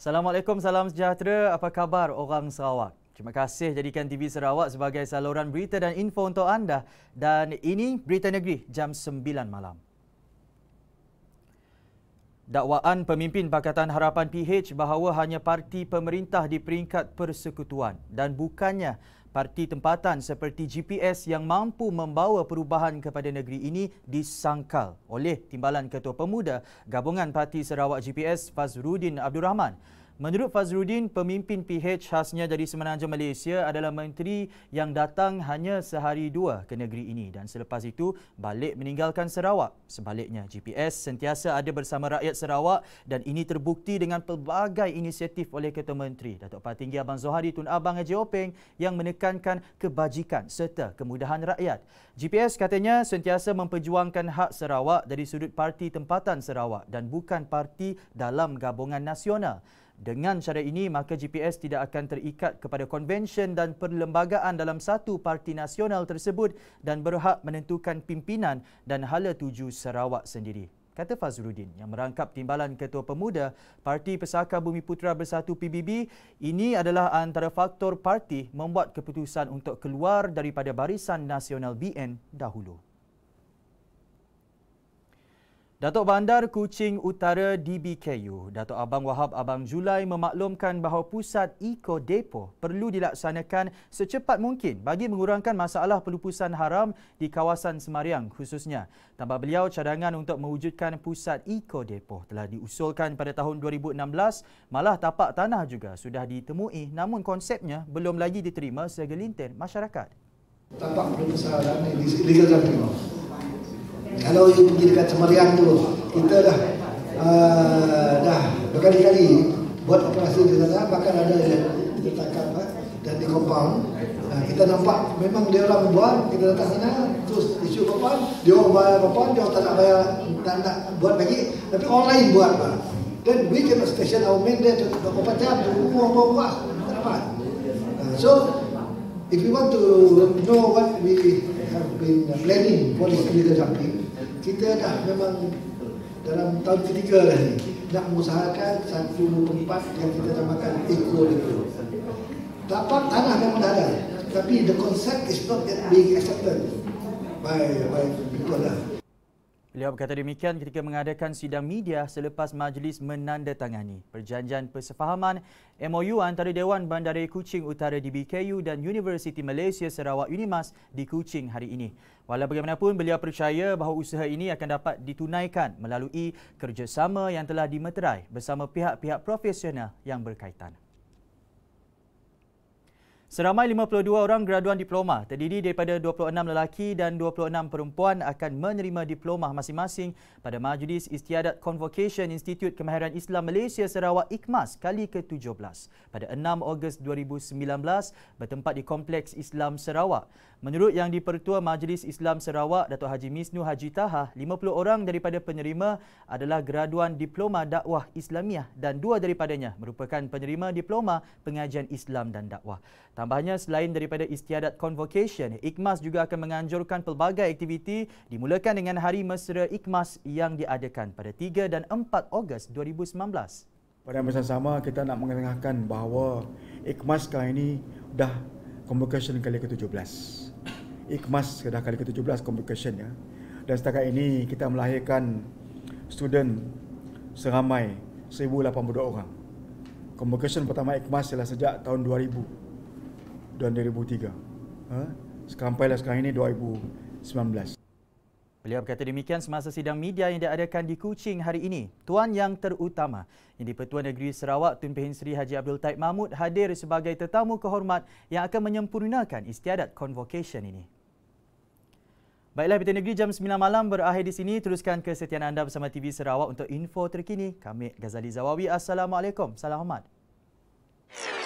Assalamualaikum, salam sejahtera. Apa khabar orang Sarawak? Terima kasih jadikan TV Sarawak sebagai saluran berita dan info untuk anda. Dan ini Berita Negeri jam 9 malam. Dakwaan pemimpin Pakatan Harapan PH bahawa hanya parti pemerintah di peringkat persekutuan dan bukannya Parti tempatan seperti GPS yang mampu membawa perubahan kepada negeri ini disangkal oleh Timbalan Ketua Pemuda Gabungan Parti Sarawak GPS Fazrudin Abdul Rahman. Menurut Fazrudin, pemimpin PH khasnya dari Semenanjung Malaysia adalah menteri yang datang hanya sehari dua ke negeri ini dan selepas itu balik meninggalkan Sarawak. Sebaliknya, GPS sentiasa ada bersama rakyat Sarawak dan ini terbukti dengan pelbagai inisiatif oleh Ketua Menteri Datuk Pahat Tinggi Abang Zohari Tun Abang Haji Openg yang menekankan kebajikan serta kemudahan rakyat. GPS katanya sentiasa memperjuangkan hak Sarawak dari sudut parti tempatan Sarawak dan bukan parti dalam gabungan nasional. Dengan cara ini, maka GPS tidak akan terikat kepada konvensyen dan perlembagaan dalam satu parti nasional tersebut dan berhak menentukan pimpinan dan hala tuju Sarawak sendiri. Kata Fazrudin yang merangkap timbalan Ketua Pemuda Parti Pesaka Bumi Putera Bersatu PBB, ini adalah antara faktor parti membuat keputusan untuk keluar daripada barisan nasional BN dahulu. Datuk Bandar Kuching Utara DBKU, Datuk Abang Wahab Abang Julai memaklumkan bahawa pusat Eco Depot perlu dilaksanakan secepat mungkin bagi mengurangkan masalah pelupusan haram di kawasan Semariang khususnya. Tambah beliau, cadangan untuk mewujudkan pusat Eco Depot telah diusulkan pada tahun 2016, malah tapak tanah juga sudah ditemui namun konsepnya belum lagi diterima segelintir masyarakat. Tapak pelupusan haram ini legal dan terima. Kalau you pergi dekat Semarang tu Kita dah uh, Dah berkali-kali Buat operasi di sana Bahkan ada yang kita tangkap uh, ah, Dan di compound uh, ah, Kita nampak memang dia orang buat Kita datang sana Terus isu compound Dia orang bayar compound Dia orang tak nak bayar Tak nak buat lagi Tapi orang lain buat uh. Then we can station our men there to the open jam to move on more what? So, if you want to know what we jumping uh, planning polis kita jumping kita dah memang dalam tahun ketiga lah ni nak mengusahakan satu tempat yang kita namakan Eco Depot. Dapat tanah yang ada tapi the concept is not yet being accepted by by people lah. Beliau berkata demikian ketika mengadakan sidang media selepas majlis menandatangani perjanjian persefahaman MOU antara Dewan Bandara Kuching Utara di BKU dan University Malaysia Sarawak Unimas di Kuching hari ini. Walau bagaimanapun, beliau percaya bahawa usaha ini akan dapat ditunaikan melalui kerjasama yang telah dimeterai bersama pihak-pihak profesional yang berkaitan. Seramai 52 orang graduan diploma terdiri daripada 26 lelaki dan 26 perempuan akan menerima diploma masing-masing pada Majlis Istiadat Convocation Institut Kemahiran Islam Malaysia Sarawak IKMAS kali ke-17 pada 6 Ogos 2019 bertempat di Kompleks Islam Sarawak. Menurut Yang Dipertua Majlis Islam Sarawak, Datuk Haji Misnu Haji Taha, 50 orang daripada penerima adalah graduan diploma dakwah Islamiah dan dua daripadanya merupakan penerima diploma pengajian Islam dan dakwah. Tambahnya, selain daripada istiadat convocation, IKMAS juga akan menganjurkan pelbagai aktiviti dimulakan dengan Hari Mesra IKMAS yang diadakan pada 3 dan 4 Ogos 2019. Pada masa sama, kita nak mengetengahkan bahawa IKMAS kali ini dah convocation kali ke-17. IKMAS dah kali ke-17 convocation. Ya. Dan setakat ini, kita melahirkan student seramai 1,082 orang. Convocation pertama IKMAS ialah sejak tahun 2000 dan 2003. Ha? Sekampailah sekarang ini 2019. Beliau berkata demikian semasa sidang media yang diadakan di Kuching hari ini. Tuan Yang Terutama, Yang di-Pertuan Negeri Sarawak Tun Pahin Sri Haji Abdul Taib Mahmud hadir sebagai tetamu kehormat yang akan menyempurnakan istiadat convocation ini. Baiklah, Pertuan Negeri jam 9 malam berakhir di sini. Teruskan kesetiaan anda bersama TV Sarawak untuk info terkini. Kami Ghazali Zawawi. Assalamualaikum. Salam hormat.